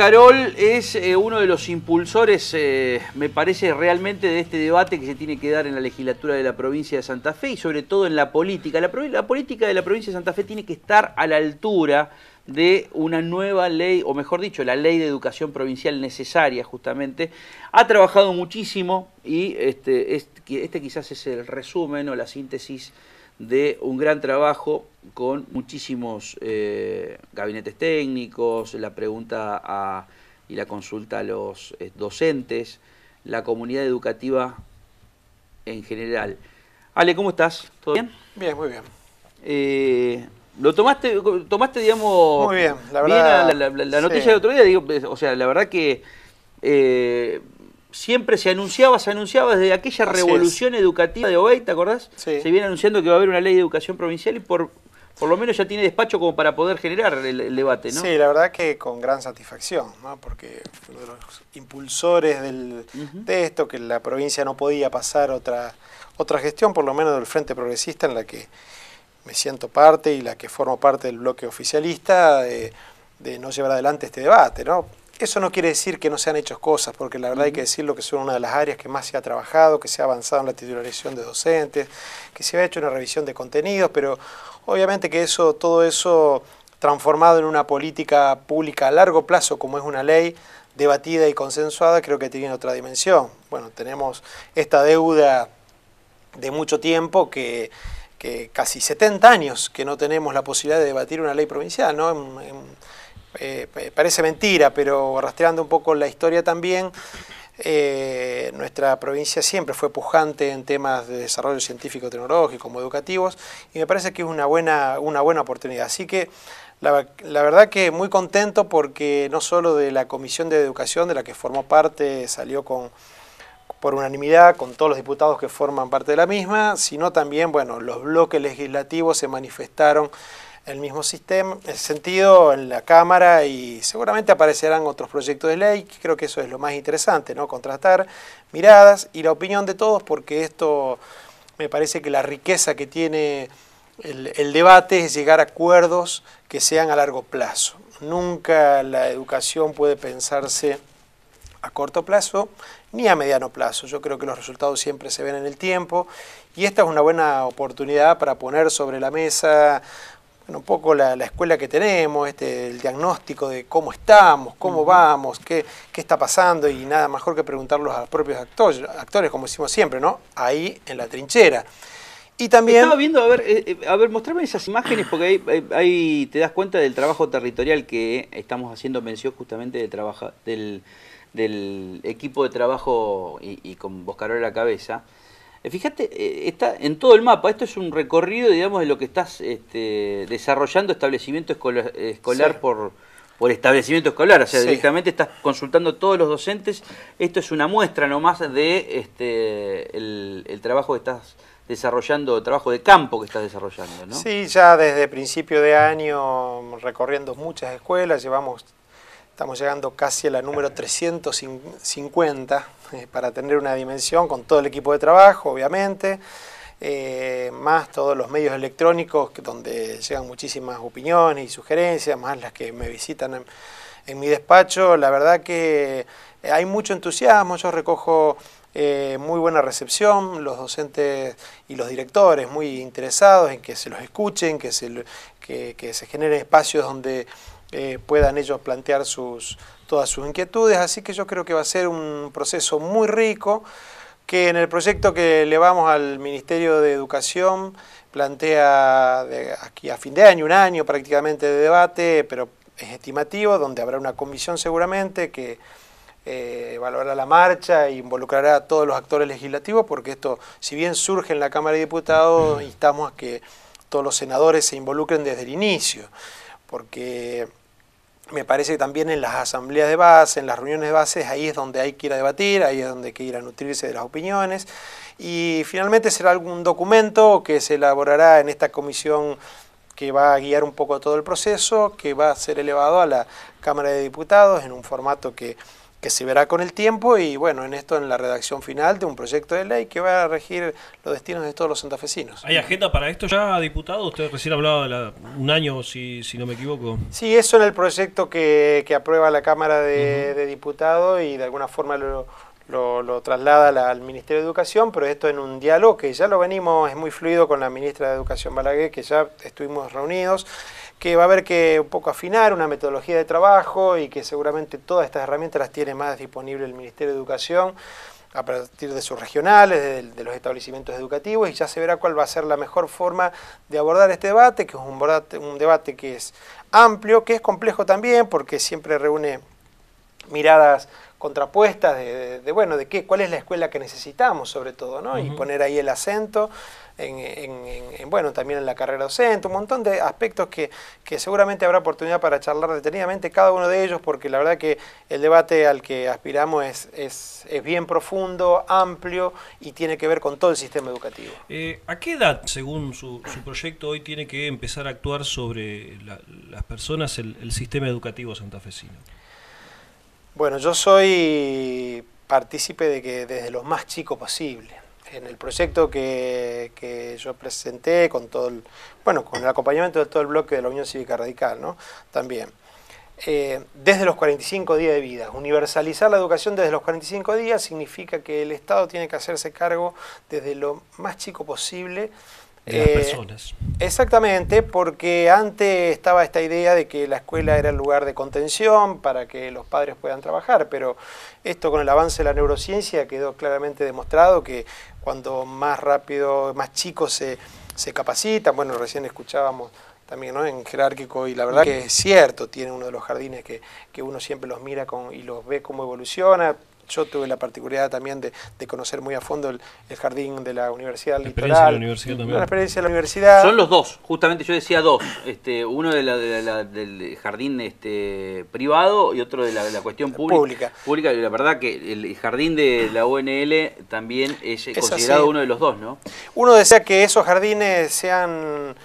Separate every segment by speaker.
Speaker 1: Carol es eh, uno de los impulsores, eh, me parece realmente, de este debate que se tiene que dar en la legislatura de la provincia de Santa Fe y sobre todo en la política. La, política de la provincia de Santa Fe tiene que estar a la altura de una nueva ley, o mejor dicho, la ley de educación provincial necesaria justamente. Ha trabajado muchísimo y este, este quizás es el resumen o la síntesis de un gran trabajo con muchísimos eh, gabinetes técnicos, la pregunta y la consulta a los eh, docentes, la comunidad educativa en general. Ale, ¿cómo estás? ¿Todo bien? Bien, muy bien. Eh, lo tomaste, tomaste, digamos, bien, la, noticia del otro día, digo, o sea, la verdad que siempre se anunciaba, se anunciaba desde aquella revolución educativa de Obey, ¿te acordás? Se viene anunciando que va a haber una ley de educación provincial y por, por lo menos ya tiene despacho como para poder generar el, debate, ¿no? Sí, la
Speaker 2: verdad que con gran satisfacción, ¿no? porque uno de los impulsores del, de esto, que la provincia no podía pasar otra, otra gestión, por lo menos del Frente Progresista, en la que me siento parte y la que formo parte del bloque oficialista, de, de no llevar adelante este debate, ¿no? Eso no quiere decir que no se han hecho cosas, porque la verdad hay que decirlo que son una de las áreas que más se ha trabajado, que se ha avanzado en la titularización de docentes, que se ha hecho una revisión de contenidos, pero obviamente que eso, todo eso transformado en una política pública a largo plazo, como es una ley debatida y consensuada, creo que tiene otra dimensión. Bueno, tenemos esta deuda de mucho tiempo que, que casi 70 años que no tenemos la posibilidad de debatir una ley provincial, ¿no? Eh, eh, parece mentira, pero rastreando un poco la historia también, eh, nuestra provincia siempre fue pujante en temas de desarrollo científico, tecnológico, como educativos, y me parece que es una buena, una buena oportunidad. Así que la, verdad que muy contento porque no solo de la Comisión de Educación, de la que formó parte, salió con por unanimidad con todos los diputados que forman parte de la misma, sino también, bueno, los bloques legislativos se manifestaron el mismo sistema. En ese sentido, en la Cámara y seguramente aparecerán otros proyectos de ley, creo que eso es lo más interesante, ¿no? Contrastar miradas y la opinión de todos, porque esto me parece que la riqueza que tiene el debate es llegar a acuerdos que sean a largo plazo. Nunca la educación puede pensarse a corto plazo ni a mediano plazo. Yo creo que los resultados siempre se ven en el tiempo y esta es una buena oportunidad para poner sobre la mesa un poco la, escuela que tenemos, este, el diagnóstico de cómo estamos, cómo vamos, qué, está pasando y nada mejor que preguntarlos a los propios actores, actores, como decimos siempre,
Speaker 1: ¿no? Ahí en la trinchera. Y también... Estaba viendo, a ver, eh, eh, a ver, mostrarme esas imágenes porque ahí, te das cuenta del trabajo territorial que estamos haciendo mención justamente de trabajo del, del equipo de trabajo y, con Boscarola a la cabeza eh, fíjate, eh, está en todo el mapa, esto es un recorrido, digamos, de lo que estás este, desarrollando establecimiento escolar, por, por establecimiento escolar, o sea, directamente estás consultando a todos los docentes. Esto es una muestra nomás de este, el, trabajo que estás desarrollando, trabajo de campo que estás desarrollando, ¿no? Sí,
Speaker 2: ya desde principio de año recorriendo muchas escuelas, llevamos Estamos llegando casi a la número 350 eh, para tener una dimensión con todo el equipo de trabajo, obviamente, eh, más todos los medios electrónicos donde llegan muchísimas opiniones y sugerencias, más las que me visitan en, mi despacho. La verdad que eh, hay mucho entusiasmo, yo recojo muy buena recepción, los docentes y los directores muy interesados en que se los escuchen, que se, que, que se generen espacios donde eh, puedan ellos plantear sus, todas sus inquietudes. Así que yo creo que va a ser un proceso muy rico, que en el proyecto que le vamos al Ministerio de Educación plantea aquí a fin de año, un año prácticamente de debate, pero es estimativo, donde habrá una comisión seguramente que eh, la marcha e involucrará a todos los actores legislativos, porque esto, si bien surge en la Cámara de Diputados, instamos a que todos los senadores se involucren desde el inicio, porque me parece que también en las asambleas de base, en las reuniones de base, ahí es donde hay que ir a debatir, ahí es donde hay que ir a nutrirse de las opiniones. Y finalmente será algún documento que se elaborará en esta comisión que va a guiar un poco todo el proceso, que va a ser elevado a la Cámara de Diputados en un formato que que se verá con el tiempo y bueno, en esto en la redacción final de un proyecto de ley que va a regir los destinos de todos los santafesinos. ¿Hay agenda para esto ya, diputado? Usted recién hablaba de un año, si, no me equivoco. Sí, eso en el proyecto que, aprueba la Cámara de, Diputados y de alguna forma lo, traslada al Ministerio de Educación, pero esto en un diálogo que ya lo venimos, es muy fluido con la ministra de Educación Balaguer, que ya estuvimos reunidos que va a haber que un poco afinar una metodología de trabajo y que seguramente todas estas herramientas las tiene más disponible el Ministerio de Educación a partir de sus regionales, de, los establecimientos educativos y ya se verá cuál va a ser la mejor forma de abordar este debate, que es un, un debate que es amplio, que es complejo también porque siempre reúne miradas contrapuestas de, bueno, de qué, cuál es la escuela que necesitamos sobre todo, ¿no? Y poner ahí el acento en, bueno, también en la carrera docente, un montón de aspectos que, seguramente habrá oportunidad para charlar detenidamente cada uno de ellos, porque la verdad que el debate al que aspiramos es, bien profundo, amplio y tiene que ver con todo el sistema educativo. Eh, ¿A qué edad, según su, proyecto, hoy tiene que empezar a actuar sobre las personas el, el sistema educativo santafesino? Bueno, yo soy partícipe de que desde lo más chico posible. En el proyecto que, yo presenté con todo el, bueno, con el acompañamiento de todo el bloque de la Unión Cívica Radical, ¿no? También. Eh, desde los 45 días de vida. Universalizar la educación desde los 45 días significa que el Estado tiene que hacerse cargo desde lo más chico posible eh, exactamente, porque antes estaba esta idea de que la escuela era el lugar de contención para que los padres puedan trabajar, pero esto con el avance de la neurociencia quedó claramente demostrado que cuando más rápido, más chicos se, se capacitan, bueno, recién escuchábamos también en jerárquico y la verdad que es cierto, tiene uno de los jardines que, uno siempre los mira con, y los ve cómo evoluciona, yo tuve la particularidad también de, conocer muy a fondo el,
Speaker 1: jardín de la
Speaker 2: Universidad la experiencia De la universidad también. experiencia de la universidad. Son los
Speaker 1: dos, justamente yo decía dos. Este, uno de del jardín este, privado y otro de la, cuestión pública. Pública, y la verdad que el jardín de la UNL también es, considerado uno de los dos, ¿no?
Speaker 2: Uno desea que esos jardines sean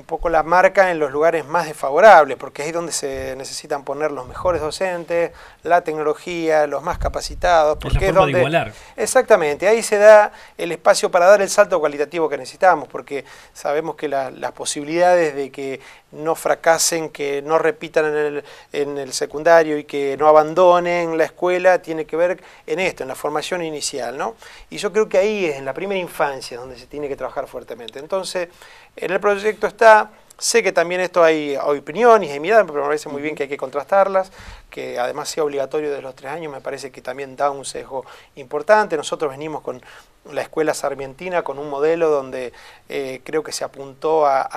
Speaker 2: un poco la marca en los lugares más desfavorables, porque es donde se necesitan poner los mejores docentes, la tecnología, los más capacitados, porque es, donde exactamente ahí se da el espacio para dar el salto cualitativo que necesitamos, porque sabemos que las posibilidades de que no fracasen, que no repitan en el, en el secundario y que no abandonen la escuela tiene que ver en esto, en la formación inicial, ¿no? Y yo creo que ahí es en la primera infancia donde se tiene que trabajar fuertemente. Entonces, en el proyecto está Sé que también esto hay, opiniones, y miradas, pero me parece muy bien que hay que contrastarlas, que además sea obligatorio desde los tres años, me parece que también da un sesgo importante. Nosotros venimos con la escuela sarmientina con un modelo donde eh, creo que se apuntó a,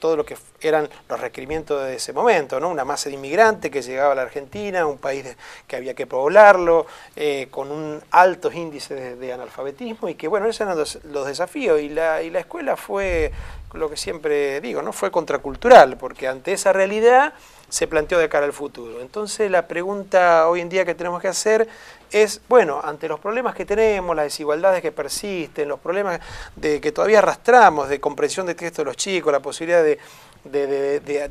Speaker 2: todo lo que eran los requerimientos de ese momento, ¿no? una masa de inmigrantes que llegaba a la Argentina, un país que había que poblarlo, eh, con un altos índices de, analfabetismo y que bueno, esos eran los, desafíos y la, y la escuela fue lo que siempre digo, ¿no? fue contracultural, porque ante esa realidad se planteó de cara al futuro. Entonces la pregunta hoy en día que tenemos que hacer es, bueno, ante los problemas que tenemos, las desigualdades que persisten, los problemas de, que todavía arrastramos de comprensión de texto de los chicos, la posibilidad de de,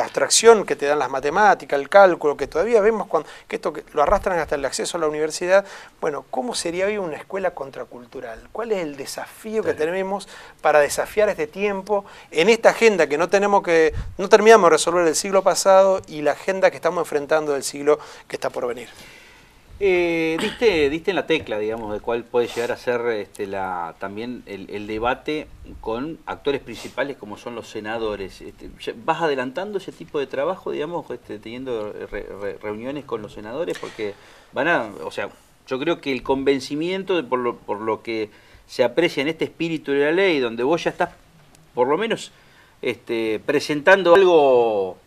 Speaker 2: abstracción que te dan las matemáticas, el cálculo, que todavía vemos cuando, que esto lo arrastran hasta el acceso a la universidad. Bueno, ¿cómo sería hoy una escuela contracultural? ¿Cuál es el desafío que tenemos para desafiar este tiempo en esta agenda que no tenemos que, no terminamos de resolver el siglo pasado y la agenda que estamos enfrentando del siglo que está por venir?
Speaker 1: Eh, diste, en la tecla, digamos, de cuál puede llegar a ser este, la, también el, debate con actores principales como son los senadores. Este, ¿Vas adelantando ese tipo de trabajo, digamos, este, teniendo eh, reuniones con los senadores? Porque van a, o sea, yo creo que el convencimiento, por, lo, por lo que se aprecia en este espíritu de la ley, donde vos ya estás, por lo menos, este, presentando algo,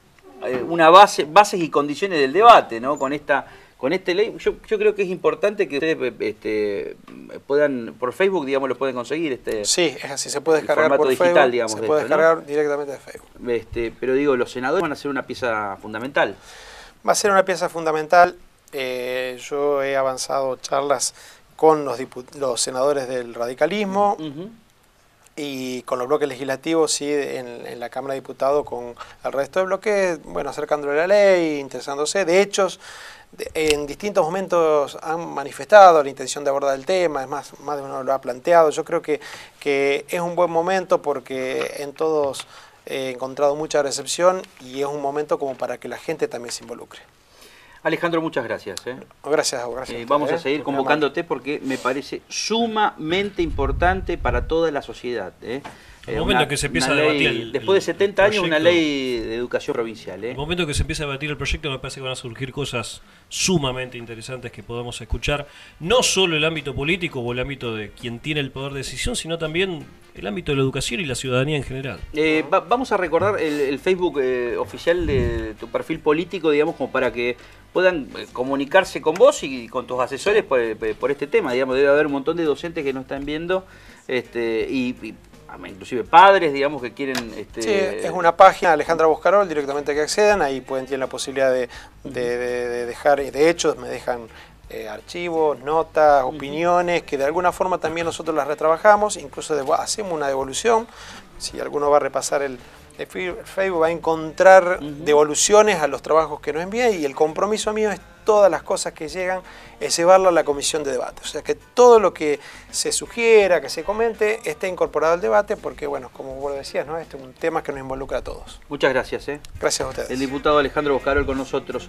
Speaker 1: eh, una base, bases y condiciones del debate, ¿no? Con esta con esta ley, yo, creo que es importante que ustedes eh, este, puedan, por Facebook, digamos, lo pueden conseguir. Este, sí,
Speaker 2: es así, se puede descargar por Facebook, Se puede descargar directamente de Facebook.
Speaker 1: Este, pero digo, los senadores van a ser una pieza fundamental. Va a ser una pieza fundamental.
Speaker 2: Eh, yo he avanzado charlas con los, senadores del radicalismo. y con los bloques legislativos sí, en, la Cámara de Diputados con el resto de bloques, bueno, acercándole a la ley, interesándose. De hechos, en distintos momentos han manifestado la intención de abordar el tema, es más, más de uno lo ha planteado. Yo creo que, que es un buen momento porque en todos he encontrado mucha recepción y es un momento como para que la gente también se involucre.
Speaker 1: Alejandro, muchas gracias. ¿eh? Gracias, gracias. Eh, vamos a ¿eh? seguir convocándote porque me parece sumamente importante para toda la sociedad. El eh, momento que se empieza a después de 70 años, una ley de educación provincial. ¿eh? El
Speaker 2: momento que se empieza a debatir el proyecto, me parece que van a surgir cosas sumamente interesantes que podamos escuchar. No solo el ámbito político o el ámbito de quien tiene el poder de decisión, sino también el ámbito de la educación y la ciudadanía en general.
Speaker 1: Eh, vamos a recordar el, Facebook eh, oficial de tu perfil político, digamos, como para que puedan comunicarse con vos y con tus asesores por, este tema. Digamos, debe haber un montón de docentes que nos están viendo. Este, y, inclusive padres, digamos, que quieren... Este, es
Speaker 2: una página, Alejandra Boscarol, directamente que accedan, ahí pueden la posibilidad de, dejar, de hecho, me dejan eh, archivos, notas, opiniones, que de alguna forma también nosotros las retrabajamos, incluso hacemos una devolución, si alguno va a repasar el Facebook va a encontrar devoluciones a los trabajos que nos envía y el compromiso mío es todas las cosas que llegan, es llevarlo a la comisión de debate. O sea, que todo lo que se sugiera, que se comente, esté incorporado al debate, porque, bueno, como vos decías, ¿no? este es un tema que nos involucra a todos.
Speaker 1: Muchas gracias. ¿eh? Gracias a ustedes. El diputado Alejandro Boscarol con nosotros.